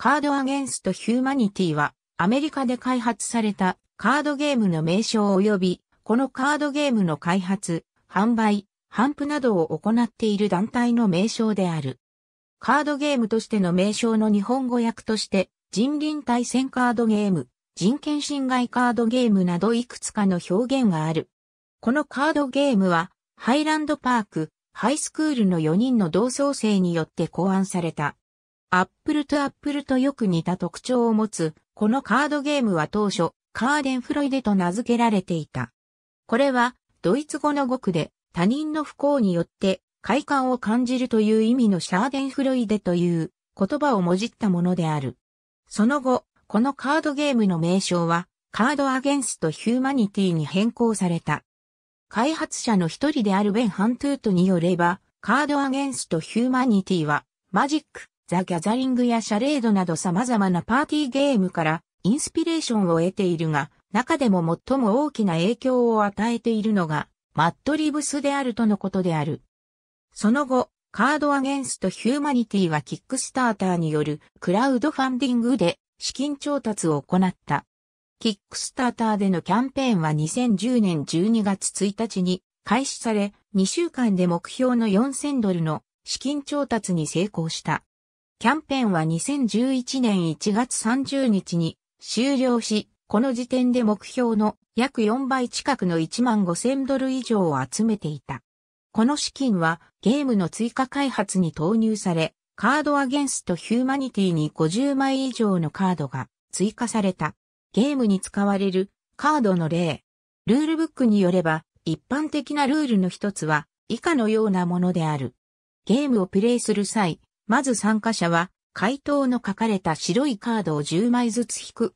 カードアゲンストヒューマニティはアメリカで開発されたカードゲームの名称及びこのカードゲームの開発、販売、販布などを行っている団体の名称である。カードゲームとしての名称の日本語訳として人倫対戦カードゲーム、人権侵害カードゲームなどいくつかの表現がある。このカードゲームはハイランドパーク、ハイスクールの4人の同窓生によって考案されたアップルとアップルとよく似た特徴を持つ、このカードゲームは当初、カーデンフロイデと名付けられていた。これは、ドイツ語の語句で、他人の不幸によって、快感を感じるという意味のシャーデンフロイデという言葉をもじったものである。その後、このカードゲームの名称は、カードアゲンストヒューマニティに変更された。開発者の一人であるベン・ハントゥートによれば、カードアゲンストヒューマニティは、マジック、ザ・ギャザリングやシャレードなど様々なパーティーゲームからインスピレーションを得ているが、中でも最も大きな影響を与えているのが、マッドリブスであるとのことである。その後、カードアゲンストヒューマニティはキックスターターによるクラウドファンディングで資金調達を行った。キックスターターでのキャンペーンは2010年12月1日に開始され、2週間で目標の4000ドルの資金調達に成功した。キャンペーンは2011年1月30日に終了し、この時点で目標の約4倍近くの1万5000ドル以上を集めていた。この資金はゲームの追加開発に投入され、カードアゲンストヒューマニティに50枚以上のカードが追加された。ゲームに使われるカードの例。ルールブックによれば、一般的なルールの一つは以下のようなものである。ゲームをプレイする際、まず参加者は、回答の書かれた白いカードを10枚ずつ引く。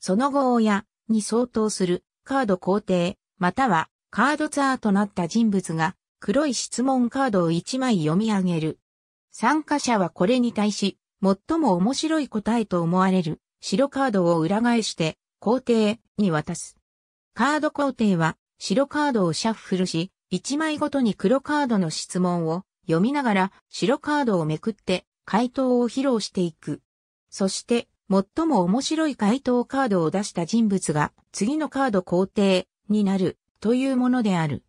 その後、親に相当するカード工程、またはカードツアーとなった人物が黒い質問カードを1枚読み上げる。参加者はこれに対し、最も面白い答えと思われる白カードを裏返して工程に渡す。カード工程は白カードをシャッフルし、1枚ごとに黒カードの質問を読みながら白カードをめくって回答を披露していく。そして、最も面白い回答カードを出した人物が次のカード肯定になるというものである。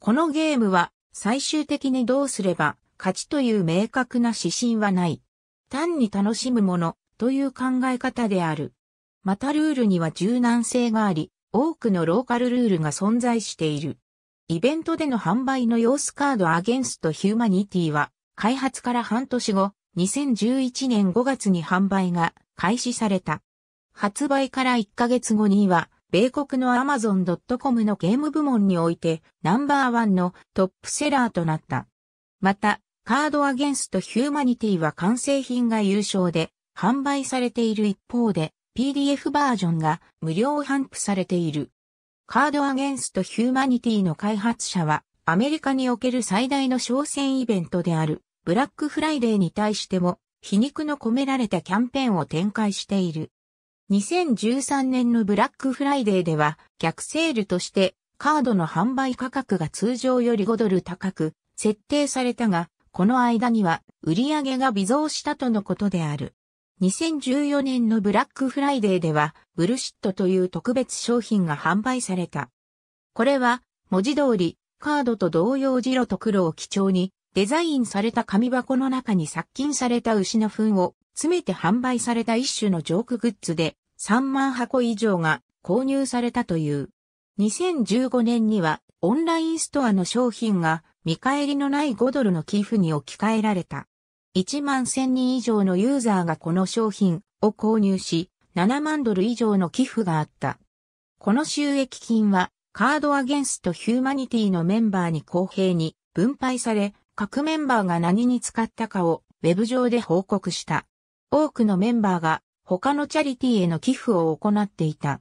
このゲームは最終的にどうすれば勝ちという明確な指針はない。単に楽しむものという考え方である。またルールには柔軟性があり、多くのローカルルールが存在している。イベントでの販売の様子カードアゲンストヒューマニティは、開発から半年後、2011年5月に販売が開始された。発売から1ヶ月後には、米国の Amazon.com のゲーム部門においてナンバーワンのトップセラーとなった。また、カードアゲンストヒューマニティは完成品が優勝で販売されている一方で PDF バージョンが無料販布されている。カードアゲンストヒューマニティの開発者は、アメリカにおける最大の商戦イベントである、ブラックフライデーに対しても、皮肉の込められたキャンペーンを展開している。2013年のブラックフライデーでは、逆セールとして、カードの販売価格が通常より5ドル高く、設定されたが、この間には売り上げが微増したとのことである。2014年のブラックフライデーでは、ブルシットという特別商品が販売された。これは、文字通り、カードと同様白と黒を基調に、デザインされた紙箱の中に殺菌された牛の糞を詰めて販売された一種のジョークグッズで、3万箱以上が購入されたという。2015年には、オンラインストアの商品が、見返りのない5ドルの寄付に置き換えられた。1万1000人以上のユーザーがこの商品を購入し、7万ドル以上の寄付があった。この収益金は、カードアゲンストヒューマニティのメンバーに公平に分配され、各メンバーが何に使ったかをウェブ上で報告した。多くのメンバーが他のチャリティへの寄付を行っていた。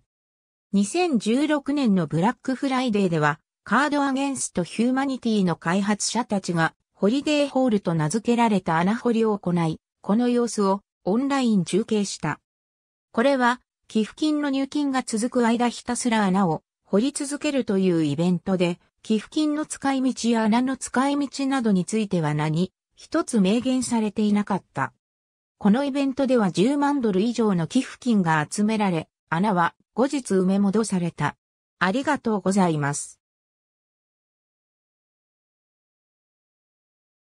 2016年のブラックフライデーでは、カードアゲンストヒューマニティの開発者たちがホリデーホールと名付けられた穴掘りを行い、この様子をオンライン中継した。これは、寄付金の入金が続く間ひたすら穴を掘り続けるというイベントで、寄付金の使い道や穴の使い道などについては何一つ明言されていなかった。このイベントでは10万ドル以上の寄付金が集められ、穴は後日埋め戻された。ありがとうございます。